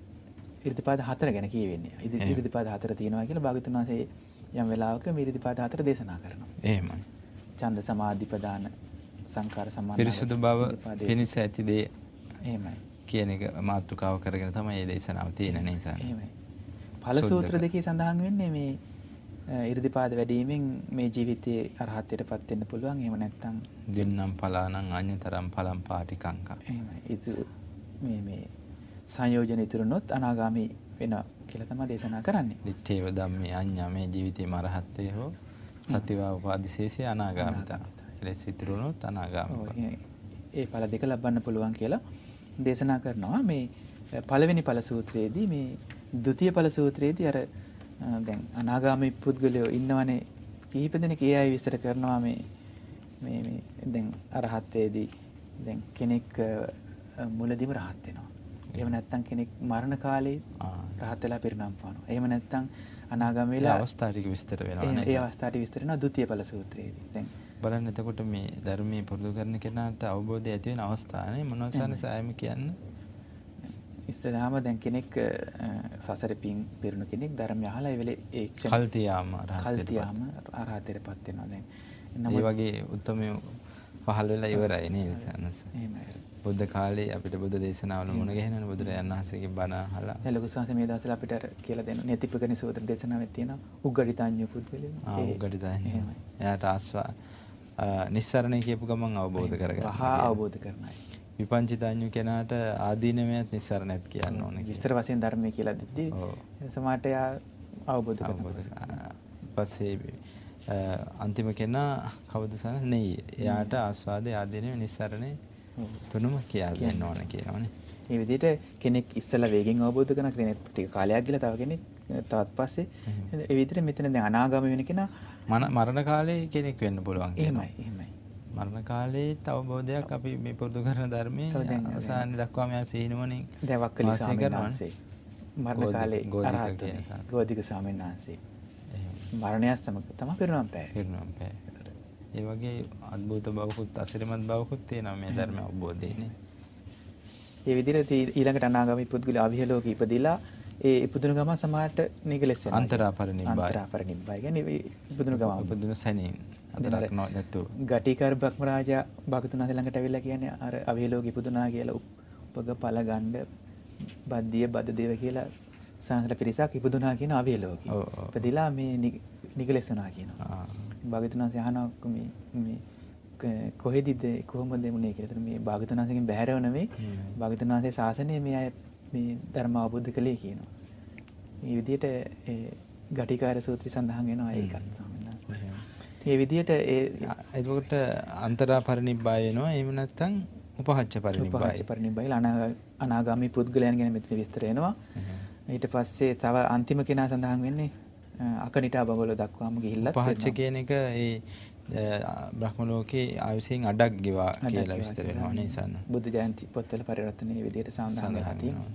ඉරිදිපාද හතර ගැන කියවෙන්නේ. ඉදි ඉරිදිපාද හතර තියෙනවා කියලා භාගතුන් වහන්සේ යම් වෙලාවක මේ ඉරිදිපාද හතර දේශනා කරනවා. එහෙමයි. ඡන්ද සමාධි ප්‍රදාන සංකාර සමාන පිරිසුදු බව පිනිස ඇති දේ. එහෙමයි. කියන එක මාතෘකාව කරගෙන තමයි මේ දේශනාව තියෙන නිසා. එහෙමයි. පලසූත්‍ර දෙකේ සඳහන් වෙන්නේ මේ ඉරදිපාද වැඩීමෙන් මේ ජීවිතයේ අරහත්වයට පත් වෙන්න පුළුවන්. එහෙම නැත්නම් දෙන්නම් පලානම් අඤ්‍යතරම් පලම් පාටිකංක. එහෙමයි. මේ මේ සංයෝජන ඉතුරුනොත් අනාගාමි වෙනවා කියලා තමයි දේශනා කරන්නේ. දිත්තේව ධම්මේ අඤ්ඤා මේ ජීවිතේ මරහත්ත්වය හෝ සතිවා උපාදිශේෂය අනාගාමිතා. එලෙස ඉතුරුනොත් අනාගාමී. ඒ ඵල දෙක ලබන්න පුළුවන් කියලා දේශනා කරනවා මේ පළවෙනි ඵල සූත්‍රයේදී මේ ද්විතීය ඵල සූත්‍රයේදී අර දැන් අනාගාමී පුද්ගලයෝ ඉන්නවනේ කිහිප දෙනෙක් ඒ අය විස්තර කරනවා මේ මේ මේ දැන් අරහත්යේදී දැන් කෙනෙක් මුලදිම රහත් වෙනවා. එහෙම නැත්නම් කෙනෙක් මරණ කාලේ රහත් වෙලා පිරිනම් පානවා. එහෙම නැත්නම් අනාගාමී වෙලා අවස්ථාවේ විස්තර වෙනවා නේද? ඒ අවස්ථාවේ විස්තර වෙනවා ဒုတိ ය ඵල සූත්‍රයේදී. දැන් බලන්න එතකොට මේ ධර්මයේ පුරුදු කරන කෙනාට අවබෝධය ඇති වෙන අවස්ථානේ මොනවද සාරි සෑම කියන්නේ? ඉස්සලාම දැන් කෙනෙක් සසර පින් පිරුණු කෙනෙක් ධර්ම යහලා වෙල ඒ කල්තියාම කල්තියාම අරහතයට පත්වෙනවා දැන් එන්නම වගේ උත්තමය පහල් වෙලා ඉවරයි නේද සනස බුද්ධ කාලේ අපිට බුද්ධ දේශනාවල මුණ ගැහෙන බුදුරජාණන් වහන්සේගේ බණ අහලා දැන් ලොකු ස්වාමීන් මේ දවස්වල අපිට කියලා දෙන නේතිපකන සූත්‍ර දේශනාවේ තියෙන උග්ගඩිතාඤ්ඤ පුද්ගලයා ආ උග්ගඩිතාඤ්ඤ එහෙමයි එයාට ආස්වා නිස්සරණය කියපු ගමන් අවබෝධ කරගන්න පහ අවබෝධ කරනයි විපංචිතඤ්ඤු කෙනාට ආදීනමයත් නිස්සරණත් කියන්න ඕනේ. විස්තර වශයෙන් ධර්මය කියලා දෙද්දී සමාට යා අවබෝධ කරගන්නවා. පස්සේ අන්තිම කෙනා කවදසන නෙයි. එයාට ආස්වාදේ ආදීනමය නිස්සරණේ තුනම කියලා දෙන්න ඕනේ කියලානේ. මේ විදිහට කෙනෙක් ඉස්සලා වේගෙන් අවබෝධ කරන කෙනෙක් ටික කාලයක් ගිහලා තව කෙනෙක් තවත් පස්සේ ඒ විදිහට මෙතන දැන් අනාගාමී වෙන කෙනා මරණ කාලේ කෙනෙක් වෙන්න පුළුවන්. එහෙමයි එහෙමයි. මරණ කාලයේ අවබෝධයක් අපි මේ පුරදු කරන ධර්මය අවසාන දක්වාම සහිනුවනින් දැවක් කලසය කරවන්සේ මරණ කාලේ ගොරහත් ගෝධික සාමෙන් වහන්සේ මරණයක් සමග තම පිරුණම් පෑ පිරුණම් පෑ ඒ වගේ අද්භූත බවකුත් අසිරිමත් බවකුත් තියෙනවා මේ ධර්ම අවබෝධයනේ ඒ විදිහට ඊළඟට අනාගාමී පුද්ගල අභිහලෝක ඉපදිලා ඒ ඉපදුන ගම සමහරට නිගලෙස අන්තරාපර නිබ්බාය අන්තරාපර නිබ්බාය කියන්නේ ඉපදුන ගම ඉපදුන සැනින් අන්තරක් නැතු ගටිකර් බ්‍රහ්ම රාජා භාගතුනාස ළඟට ඇවිල්ලා කියන්නේ අර අවේලෝක ඉපදුනා කියලා උපග පළ ගන්න බද්දිය බද දේව කියලා සංසල පිරිසක් ඉපදුනා කියන අවේලෝකී. ඉපදිලා මේ නිගලෙස් වුණා කියනවා. භාගතුනාස අහනවා මේ මේ කොහෙදද කොහොමද මුණේ කියලා. එතන මේ භාගතුනාසගෙන් බැහැරව නෙවෙයි භාගතුනාසේ ශාසනය මේ අය මේ ධර්ම අවබුද්ධ කළේ කියනවා. මේ විදිහට ගටිකාර සූත්‍රය සඳහන් වෙනවා ඒකත් ඒ විදිහට ඒ එතකොට අන්තරා පරිනිබ්බාය වෙනවා එහෙම නැත්නම් උපහච්ච පරිනිබ්බාය උපහච්ච පරිනිබ්බාය අනාගාමී පුද්ගලයන් ගැන මෙතන විස්තර වෙනවා ඊට පස්සේ තව අන්තිම කෙනා සඳහන් වෙන්නේ අකනිටා බබලෝ දක්වාම ගිහිල්ලා උපහච්ච කියන එක ඒ බ්‍රහ්ම ලෝකේ ආයුෂයෙන් අඩක් ගෙවා කියලා විස්තර වෙනවා නේ ඉසන්න. බුද්ධ ජයන්ති පොත්වල පරිවර්තනයේ විදිහට සඳහන් වෙලා තියෙනවා.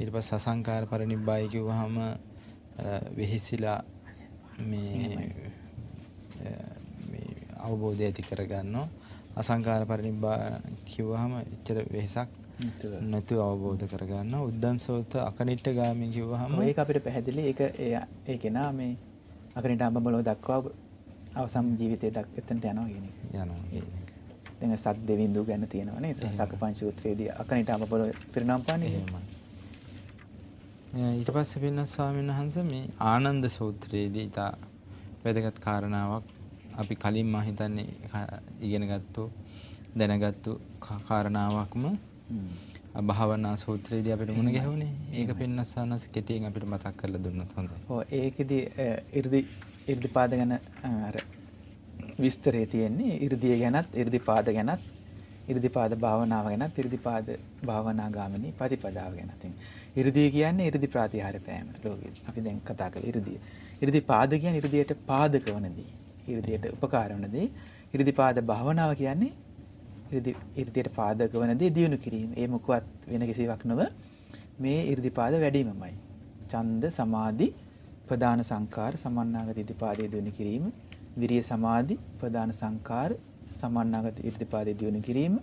ඊට පස්සේ සසංකාර පරිනිබ්බායි කිව්වහම වෙහිසිලා මේ අවබෝධය ඇති කරගන්නවා. අසංකාර පරිනිබ්බාන කිව්වහම එච්චර වෙහසක් නැතුව අවබෝධ කරගන්න උද්දන්සෝත අකනිට්ට ගාමී කිව්වහම ඒක අපිට පැහැදිලි ඒක ඒ කෙනා මේ අකනිට අඹමලෝ දක්වා අවසම් ජීවිතය දක් එතනට යනවා කියන එක. යනවා. දැන් සක් දෙවිඳු ගැන තියෙනවා නේද? සකපංච සූත්‍රයේදී අකනිට අපබල පිරිනම් පාන්නේ. ඊට පස්සේ පින්න ස්වාමීන් වහන්සේ මේ ආනන්ද සූත්‍රයේදී ඉතා වැදගත් කාරණාවක් අපි කලින් මා හිතන්නේ ඉගෙන ගත්තු දැනගත්තු කාරණාවක්ම භාවනා සූත්‍රයේදී අපිට මුණ ගැහුණේ. ඒක පින්නස්සානස් කෙටියෙන් අපිට මතක් කරලා දුන්නත් හොඳයි. ඔව් ඒකෙදි 이르දි ඉර්ධිපාද ගැන අර විස්තරේ තියෙන්නේ ඉර්ධිය ගැනත් ඉර්ධිපාද ගැනත් ඉර්ධිපාද භාවනාව ගැනත් ඉර්ධිපාද භාවනාගාමිනී ප්‍රතිපදාව ගැනත්. ඉර්ධිය කියන්නේ ඉර්ධි ප්‍රාතිහාර පෑම ලෝකෙ. අපි දැන් කතා කළේ ඉර්ධිය. ඉර්ධිපාද කියන්නේ ඉර්ධියට පාදක වන දේ. ඉර්ධියට උපකාර වන දේ. ඉර්ධිපාද භාවනාව කියන්නේ ඉර්ධි ඉර්ධියට පාදක වන දේ දියුණු කිරීම. ඒ මොකවත් වෙන කිසිවක් නොව මේ ඉර්ධිපාද වැඩිමමයි. ඡන්ද සමාධි ප්‍රධාන සංකාර සමන්නාගත ඉතිපාදයේ දිනු කිරීම විරිය සමාධි ප්‍රධාන සංකාර සමන්නාගත ඉතිපාදයේ දිනු කිරීම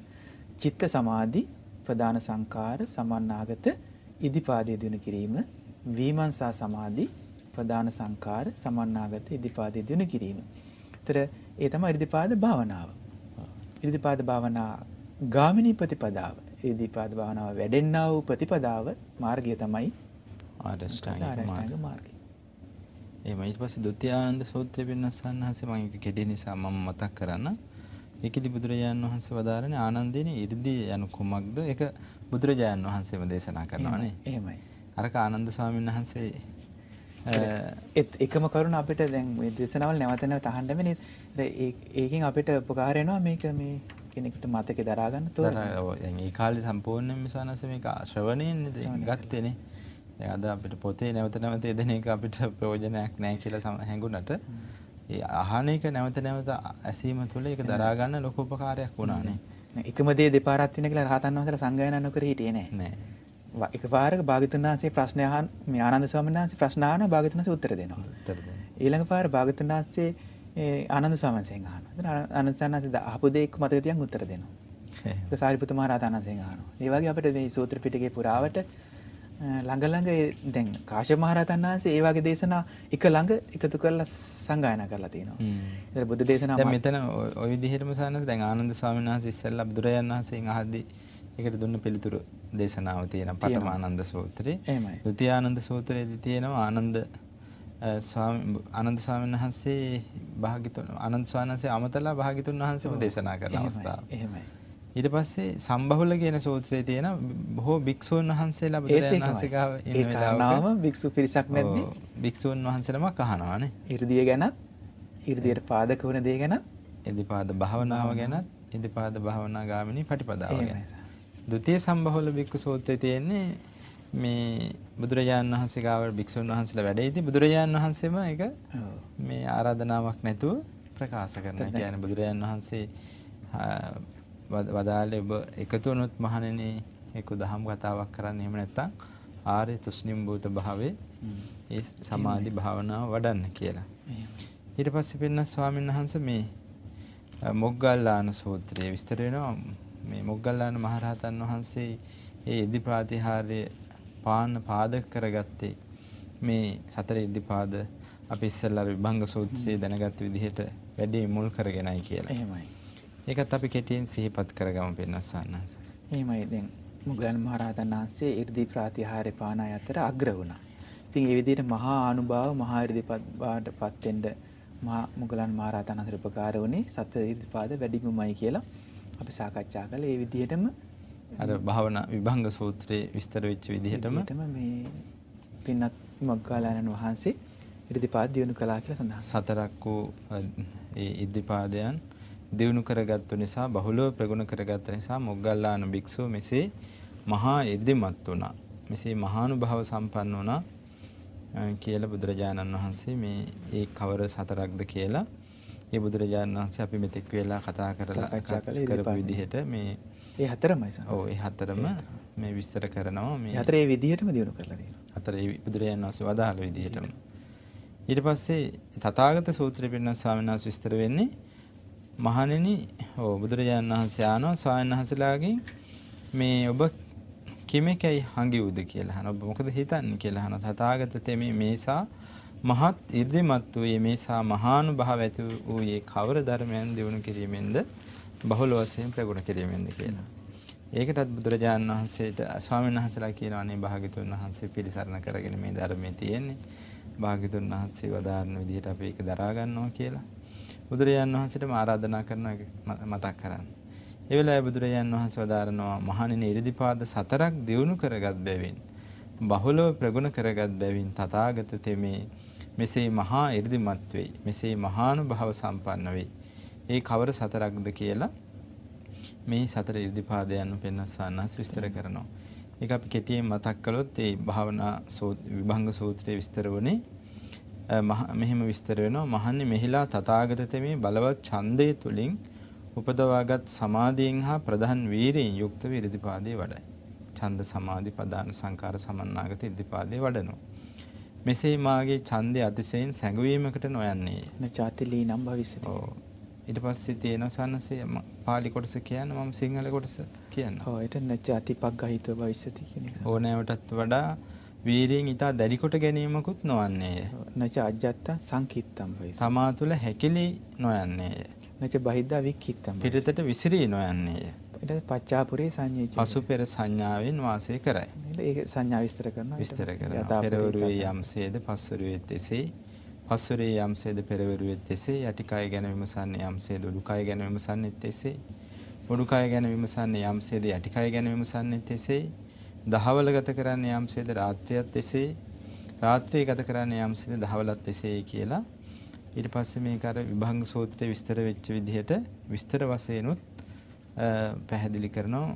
චිත්ත සමාධි ප්‍රධාන සංකාර සමන්නාගත ඉදිපාදයේ දිනු කිරීම විමර්ශා සමාධි ප්‍රධාන සංකාර සමන්නාගත ඉදිපාදයේ දිනු කිරීම. ඒතර ඒ තමයි ඉදිපාද භාවනාව. ඉදිපාද භාවනා ගාමිනී ප්‍රතිපදාව. ඉදිපාද භාවනාව වැඩෙන්නා වූ ප්‍රතිපදාව මාර්ගය තමයි ආරෂ්ඨාංගික මාර්ගය. එහෙම ඊට පස්සේ ဒ ුති ආනන්ද සූත්‍රය පෙන්වස්සන් හසේ මම ඒක කෙටි නිසා මම මතක් කරන්න. ඒකෙදි බුදුරජාණන් වහන්සේ වදාරන්නේ ආනන්දිනේ 이르දී යනු කුමක්ද? ඒක බුදුරජාණන් වහන්සේම දේශනා කරනවා නේ. එහෙමයි. අරක ආනන්ද ස්වාමීන් වහන්සේ ඒත් එකම කරුණ අපිට දැන් මේ දේශනාවල් නැවත නැවත අහන්න බෑනේ. ඒකෙන් අපිට උපකාර වෙනවා මේක මේ කෙනෙකුට මතකේ දරාගන්න තෝරන. ඒ කාලේ සම්පූර්ණයෙන්ම සානස මේක ශ්‍රවණයෙන් ගත්තේනේ. දැන් අද අපිට පොතේ නැවත නැවත යෙදෙන එක අපිට ප්‍රයෝජනයක් නැහැ කියලා හැඟුණට ඒ අහන එක නැවත නැවත ඇසීම තුළ ඒක දරා ගන්න ලොකු උපකාරයක් වුණානේ. එකම දේ දෙපාරක් තියෙන කියලා රහතන් වහන්සේලා සංගායනා නොකර හිටියේ නෑ. නෑ. එකපාරක භාගතුන් වහන්සේ ප්‍රශ්න අහන මේ ආනන්ද ස්වාමීන් වහන්සේ ප්‍රශ්න අහන භාගතුන් වහන්සේ උත්තර දෙනවා. උත්තර දෙනවා. ඊළඟ පාර භාගතුන් වහන්සේ ආනන්ද ස්වාමීන් වහන්සේගෙන් අහනවා. එතන ආනන්ද ස්වාමීන් වහන්සේ අහපු දේ එක්ක මතක තියන් උත්තර දෙනවා. ඒක සාරිපුත මහ රහතන් වහන්සේගෙන් අහනවා. ඒ වගේ අපිට මේ සූත්‍ර පිටකේ පුරාවට ළඟළඟ දැන් කාශ මහරතන් වහන්සේ ඒවාගේ දේශනා එක ළඟ එකතු කරලා සංගායන කරලා තියෙනවා බුදු දේශනා මෙතන ඔය දිහරම සානස් දැන් ආනන්ද ස්වාමීන් වහන්සේ ඉස්සල්ලා බුදුරජාණන් වහන්සේ අහද්දි ඒකට දුන්න පිළිතුරු දේශනාව තියෙනවා පඨම ආනන්ද සූත්‍රේ එහෙමයි ဒုတိ ආනන්ද සූත්‍රයේදී තියෙනවා ආනන්ද ආනන්ද ස්වාමීන් වහන්සේ භාගිතුන් ආනන්ද ස්වාමීන් වහන්සේ අමතලා භාගිතුන් වහන්සේම දේශනා කරන අවස්ථාව. එහෙමයි. ඊට පස්සේ සම්බහුල කියන සූත්‍රයේ තියෙන බොහෝ භික්ෂූන් වහන්සේලා බුදුරජාණන් වහන්සේ ගාව ඉන්න වෙලාවක භික්ෂු පිරිසක් නැද්දි භික්ෂූන් වහන්සේලම අහනවානේ 이르දිය ගැන 이르දියට පාදක වන දේ ගැන ඉදිපාද භාවනාව ගැනත් ඉදිපාද භාවනා ගාමිනී පටිපදාව ගැන ဒုတိ ය සම්බහුල භික්ෂු සූත්‍රයේ තියෙන්නේ මේ බුදුරජාණන් වහන්සේ ගාව භික්ෂූන් වහන්සේලා වැඩ ඉදී බුදුරජාණන් වහන්සේම ඒක මේ ආරාධනාවක් නැතුව ප්‍රකාශ කරනවා කියන්නේ බුදුරජාණන් වහන්සේ වදාළේ ඔබ එකතු වුණොත් මහණෙනි ඒක දහම් කතාවක් කරන්න එහෙම නැත්නම් ආර්ය තුෂ්ණිම් භූත භාවයේ ඒ සමාධි භාවනාව වඩන්න කියලා. ඊට පස්සේ පෙන්න ස්වාමීන් වහන්සේ මේ මොග්ගල්ලාන සූත්‍රය විස්තර වෙනවා මේ මොග්ගල්ලාන මහරහතන් වහන්සේ ඒ ඉදිපාතිහාර්ය පාන්න පාදක කරගත්තේ මේ සතර ඉදිපාද අපි ඉස්සෙල්ලා විභංග සූත්‍රයේ දැනගත් විදිහට වැඩි මුල් කරගෙනයි කියලා. එහෙමයි. ඒකත් අපි කෙටියෙන් සිහිපත් කරගමු පින්නස් වහන්ස. එහෙමයි දැන් මුගලන් මහරහතන් වහන්සේ 이르දි ප්‍රාතිහාර්ය පානාය අතර අග්‍ර වුණා. ඉතින් ඒ විදිහට මහා අනුභව මහා 이르දිපත් බාටපත් වෙන්න මහා මුගලන් මහරහතන් අතර උපකාර වුණේ සත 이르දිපාද වැඩිමමයි කියලා අපි සාකච්ඡා කළා. ඒ විදිහටම අර භාවනා විභංග සූත්‍රයේ විස්තර වෙච්ච විදිහටම මේ පින්නත් මග්ගාලානන් වහන්සේ 이르දිපාද දිනු කළා කියලා සඳහන්. සතරක් වූ ඒ 이르දිපාදයන් දිනු කරගත්තු නිසා බහුලව ප්‍රගුණ කරගත්ත නිසා මොග්ගල්ලාන භික්ෂුව මෙසේ මහා එද්දිමත් වුණා. මෙසේ මහානුභාව සම්පන්න වුණා කියලා බුදුරජාණන් වහන්සේ මේ ඒ කවර සතරක්ද කියලා ඒ බුදුරජාණන් වහන්සේ අපි මෙතෙක් වෙලා කතා කරලා කරපු විදිහට මේ ඒ හතරමයි සාරා. ඔව් ඒ හතරම මේ විස්තර කරනවා මේ හතරේ විදිහටම දිනු කරලා තියෙනවා. හතරේ බුදුරජාණන් වහන්සේ වදාළ විදිහටම. ඊට පස්සේ තථාගත සූත්‍රය පිළිබඳ ස්වාමීන් වහන්සේ විස්තර වෙන්නේ මහණෙනි ඕ බුදුරජාණන් වහන්සේ ආනෝ ස්වාමීන් වහන්සේලාගෙන් මේ ඔබ කෙමෙකයි හඟිවුද කියලා අහනවා. ඔබ මොකද හිතන්නේ කියලා අහනවා. තථාගත තෙමේ මේසා මහත් ඉර්ධිමත් වූයේ මේසා මහානුභාව ඇති වූයේ කවර ධර්මයන් දිනු කිරීමෙන්ද බහුල වශයෙන් ප්‍රගුණ කිරීමෙන්ද කියලා. ඒකටත් බුදුරජාණන් වහන්සේට ස්වාමීන් වහන්සේලා කියනවානේ භාග්‍යතුන් වහන්සේ පිළිසරණ කරගෙන මේ ධර්මයේ තියෙන්නේ. භාග්‍යතුන් වහන්සේ වදාारण විදිහට අපි ඒක දරා ගන්නවා කියලා. බුදුරජාන් වහන්සේටම ආරාධනා කරනවා මතක් කරන්න. ඒ වෙලාවේ බුදුරජාන් වහන්සේ වදාරනවා මහණෙනි ඉරිදිපාද සතරක් දියුණු කරගත් බැවින් බහුලව ප්‍රගුණ කරගත් බැවින් තථාගත තෙමේ මෙසේ මහා ඉරිදිමත් වෙයි. මෙසේ මහානුභාව සම්පන්න වෙයි. ඒ කවර සතරක්ද කියලා මේ සතර ඉරිදිපාදයන් පෙන්වස්සන්නස් විස්තර කරනවා. ඒක අපි කෙටියෙන් මතක් කළොත් ඒ භාවනා විභංග සූත්‍රයේ විස්තර වුණේ මෙහෙම විස්තර වෙනවා මහන්නේ මෙහිලා තථාගත තෙමේ බලවත් ඡන්දය තුලින් උපදවාගත් සමාධියෙන් හා ප්‍රධාන වීරියෙන් යුක්ත වී ඉරිදිපාදේ වඩයි. ඡන්ද සමාධි ප්‍රධාන සංකාර සමන්නාගත ඉරිදිපාදේ වඩනවා. මෙසේ මාගේ ඡන්දය අතිශයින් සැඟවීමකට නොයන්නේ. නචාතිලී නම් භවිස්සති. ඔව්. ඊට පස්සේ තියෙන සන්නසේ පාලි කොටස කියන්න මම සිංහල කොටස කියන්න. ඔව් ඒට නචාතිපග්ගහිතව භවිස්සති කියන එක. ඕනෑවටත් වඩා වීරයෙන් ඊට දැඩිකොට ගැනීමකුත් නොවන්නේය. නච අජ්ජත්ත සංකිත්තම් වයි. තමා තුළ හැකිලි නොයන්නේය. නච බහිද්දා වික්කිත්තම්. පිටතට විසිරී නොයන්නේය. ඊට පච්චාපුරේ සංයේජ. පසු පෙර සංඥාවෙන් වාසය කරයි. ඒක සංඥා විස්තර කරනවා. විස්තර කරනවා. පෙරවරුවේ යම්සේද පස්වරුවේත් එසේ පස්වරේ යම්සේද පෙරවරුවෙත් එසේ යටිකය ගැන විමසන්නේ යම්සේද උඩුකය ගැන විමසන්නෙත් එසේ උඩුකය ගැන විමසන්නේ යම්සේද යටිකය ගැන විමසන්නෙත් එසේ දහවල ගත කරන්නේ යම්සේද රාත්‍රියත් එසේ රාත්‍රියේ ගත කරන්නේ යම්සේද දහවලත් එසේ කියලා ඊට පස්සේ මේක අර විභංග සූත්‍රයේ විස්තර වෙච්ච විදිහට විස්තර වශයෙන්ුත් පැහැදිලි කරනවා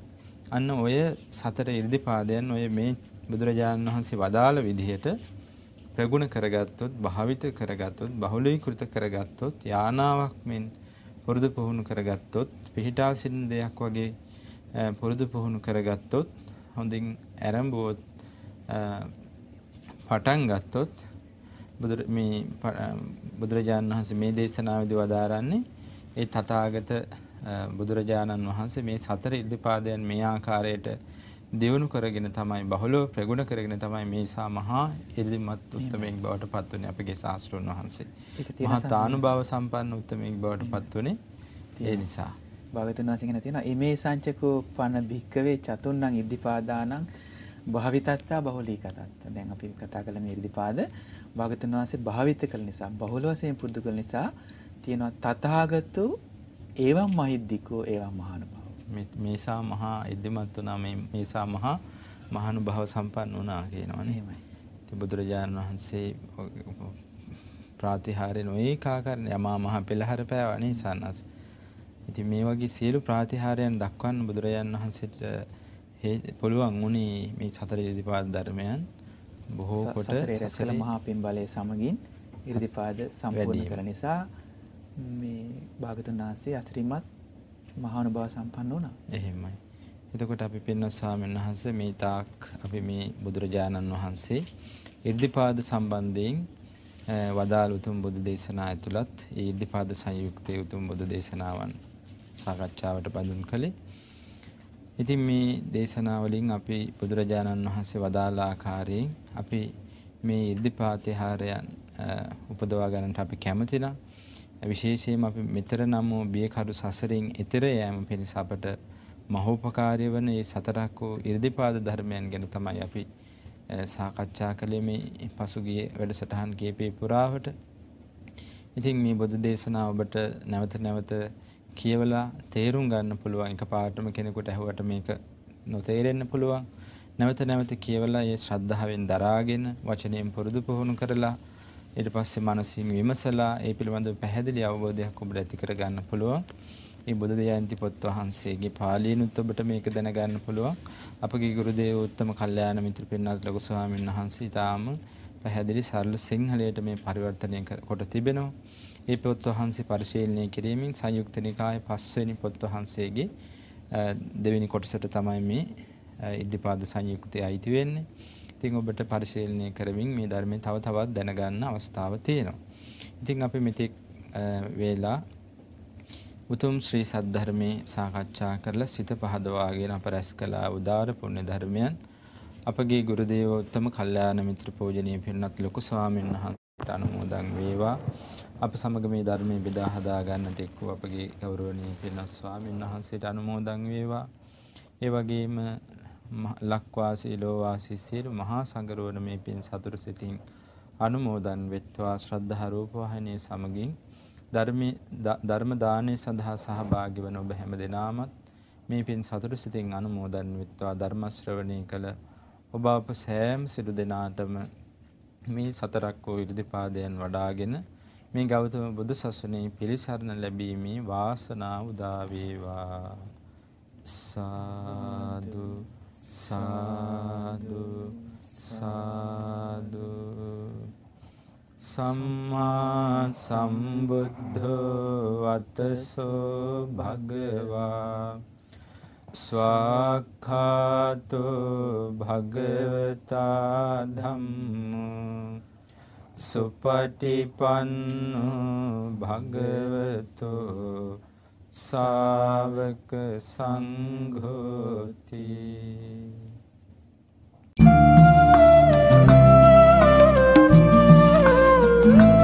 අන්න ඔය සතර 이르දිපාදයන් ඔය මේ බුදුරජාණන් වහන්සේ වදාළ විදිහට ප්‍රගුණ කරගත්තොත් භාවිත කරගත්තොත් බහුලීකృత කරගත්තොත් යානාවක් මෙන් පුරුදු පුහුණු කරගත්තොත් පිහිටා සිටින දෙයක් වගේ පුරුදු පුහුණු කරගත්තොත් හොඳින් ඇරඹුවොත් පටන් ගත්තොත් බුදුර මේ බුදුරජාණන් වහන්සේ මේ දේශනාවේදී වදාරන්නේ ඒ තථාගත බුදුරජාණන් වහන්සේ මේ සතර ඉද්ධපාදයන් මේ ආකාරයට දියුණු කරගෙන තමයි බහුලව ප්‍රගුණ කරගෙන තමයි මේ සා මහා ඉදිරිමත් උත්මයෙක් බවට පත් වුනේ අපගේ ශාස්ත්‍රඥ වහන්සේ. මහා තානුභාව සම්පන්න උත්මයෙක් බවට පත් වුනේ ඒ නිසා. භාගතුන් වහන්සේ කියන තියෙනවා මේ සංචකෝ පන භික්කවේ චතුන්නං ඉද්ධිපාදානං භාවිතත්තා බහුලීකතත්ත. දැන් අපි කතා කළ මේ ඉර්ධිපාද භාගතුන් වහන්සේ භාවිත කළ නිසා බහුල වශයෙන් පුරුදු කළ නිසා තියෙනවා තථාගතු ඒවම් මහිද්దికෝ ඒවම් මහානුභාව. මේසා මහා ඉද්ධිමත් වුණා මේ මේසා මහා මහානුභාව සම්පන්න වුණා කියනවා නේ. එහෙමයි. ඉතින් බුදුරජාණන් වහන්සේ ප්‍රාතිහාර්ය නොඒකාකාර යමා මහ පෙළහර පෑවා නේ සන්නස්. ඉතින් මේ වගේ සියලු ප්‍රාතිහාරයන් දක්වන්න බුදුරජාන් වහන්සේට පුළුවන් වුණේ මේ සතර ඉරිදීපාද ධර්මයන් බොහෝ කොට සසරේ මහා පින් බලයේ සමගින් ඉරිදීපාද සම්පූර්ණ කර නිසා මේ භාගතුන් වහන්සේ අසිරිමත් මහානුභාව සම්පන්න වුණා. එහෙමයි. එතකොට අපි පින්න ස්වාමීන් වහන්සේ මේ තාක් අපි මේ බුදුරජාණන් වහන්සේ ඉර්ධිපාද සම්බන්ධයෙන් වදාළ උතුම් බුදු දේශනා ඇතුළත් ඒ ඉර්ධිපාද සංයුක්තයේ උතුම් බුදු දේශනාවන් සාකච්ඡාවට බඳුන් කළේ. ඉතින් මේ දේශනාවලින් අපි බුදුරජාණන් වහන්සේ වදාළ ආකාරයෙන් අපි මේ ඉර්ධිපාතිහාරයන් උපදවා ගන්නට අපි කැමතිනම් විශේෂයෙන්ම අපි මෙතර නම් වූ බියකරු සසරින් එතෙර යෑම පිණිස අපට මහෝපකාරී වන මේ සතරක් වූ ඉර්ධිපාද ධර්මයන් ගැන තමයි අපි සාකච්ඡා කළේ මේ පසුගිය වැඩසටහන් කීපේ පුරාවට. ඉතින් මේ බුදු දේශනාව ඔබට නැවත නැවත කියවලා තේරුම් ගන්න පුළුවන් එකපාරටම කෙනෙකුට ඇහුවට මේක නොතේරෙන්න පුළුවන්. නැවත නැවත කියවලා ඒ ශ්‍රද්ධාවෙන් දරාගෙන වචනයෙන් පුරුදු පුහුණු කරලා ඊට පස්සේ මානසින් විමසලා ඒ පිළිබඳව පැහැදිලි අවබෝධයක් ඔබට ඇති කර ගන්න පුළුවන්. මේ බුදු දයාන්ති පොත් වහන්සේගේ පාළියෙනුත් ඔබට මේක දැනගන්න පුළුවන්. අපගේ ගුරු දේව උත්තම කල්යාණ මිත්‍ර පින්වත් ලොකු ස්වාමීන් වහන්සේ ඊටාම පැහැදිලි සරල සිංහලයට මේ පරිවර්තනය කොට තිබෙනවා. ඒ පොත් වහන්සේ පරිශීලනය කිරීමෙන් සංයුක්ත නිකායේ පස්වෙනි පොත් වහන්සේගේ දෙවෙනි කොටසට තමයි මේ ඉද්ධිපාද සංයුක්තය අයිති වෙන්නේ. ඉතින් ඔබට පරිශීලනය කරමින් මේ ධර්මයේ තව තවත් දැනගන්න අවස්ථාව තියෙනවා. ඉතින් අපි මෙතෙක් වේලා උතුම් ශ්‍රී සද්ධර්මයේ සාකච්ඡා කරලා සිත පහදවාගෙන අප රැස් කළ උදාර පුණ්‍ය ධර්මයන් අපගේ ගුරුදේව උත්තම කල්යාණ මිත්‍ර පූජනීය පිරිනත් ලොකු ස්වාමීන් වහන්සේට අනුමෝදන් වේවා අප සමග මේ ධර්මයේ බෙදා හදා ගන්නට එක්ව අපගේ ගෞරවනීය පින්වත් ස්වාමීන් වහන්සේට අනුමෝදන් වේවා. ඒ වගේම ලක්වාසී ලෝවාසී සියලු මහා සංඝරෝණ මේ පින් සතුරු සිතින් අනුමෝදන් වෙත්වා ශ්‍රද්ධා රූප වහනේ සමගින් ධර්ම දානයේ සඳහා සහභාගී වන ඔබ හැම දෙනාමත් මේ පින් සතුරු සිතින් අනුමෝදන් වෙත්වා ධර්ම ශ්‍රවණය කළ ඔබ අප සෑම සිළු දෙනාටම මේ සතරක් වූ ඉර්ධිපාදයන් වඩාගෙන මේ ගෞතම බුදු සසුනේ පිළිසරණ ලැබීමේ වාසනාව උදා වේවා සාදු සාදු සාදු සම්මා සම්බුද්ධෝ අතසෝ භගවා ස්වාක්ඛාතෝ භගවතා ධම්මෝ සුපටිපන්නු භගවතු සාවක සංඝෝති Thank you.